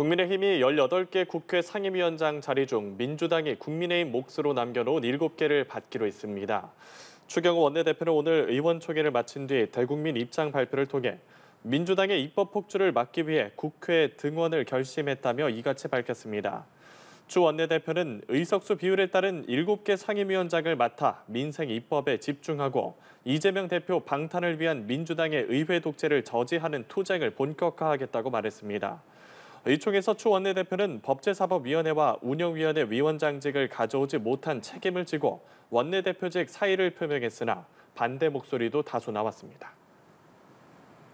국민의힘이 18개 국회 상임위원장 자리 중 민주당이 국민의힘 몫으로 남겨놓은 7개를 받기로 했습니다. 추경호 원내대표는 오늘 의원총회를 마친 뒤 대국민 입장 발표를 통해 민주당의 입법 폭주를 막기 위해 국회 등원을 결심했다며 이같이 밝혔습니다. 주 원내대표는 의석수 비율에 따른 7개 상임위원장을 맡아 민생 입법에 집중하고 이재명 대표 방탄을 위한 민주당의 의회 독재를 저지하는 투쟁을 본격화하겠다고 말했습니다. 이쪽에서 추 원내대표는 법제사법위원회와 운영위원회 위원장직을 가져오지 못한 책임을 지고 원내대표직 사의를 표명했으나 반대 목소리도 다소 나왔습니다.